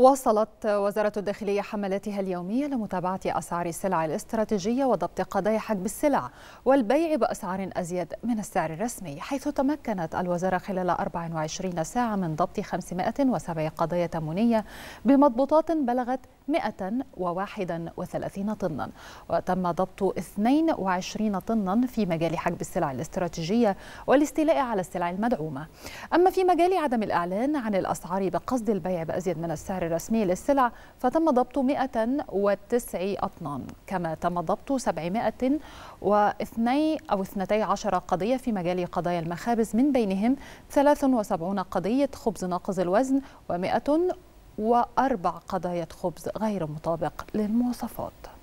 واصلت وزارة الداخلية حملاتها اليومية لمتابعة أسعار السلع الاستراتيجية وضبط قضايا حجب السلع والبيع بأسعار أزيد من السعر الرسمي حيث تمكنت الوزارة خلال 24 ساعة من ضبط 507 قضايا تمونية بمضبوطات بلغت 131 طنا وتم ضبط 22 طنا في مجال حجب السلع الاستراتيجية والاستيلاء على السلع المدعومة أما في مجال عدم الإعلان عن الأسعار بقصد البيع بأزيد من السعر الرسمي للسلع فتم ضبط 109 أطنان كما تم ضبط 702 أو 12 قضية في مجال قضايا المخابز من بينهم 73 قضية خبز ناقص الوزن و104 قضايا خبز غير مطابق للمواصفات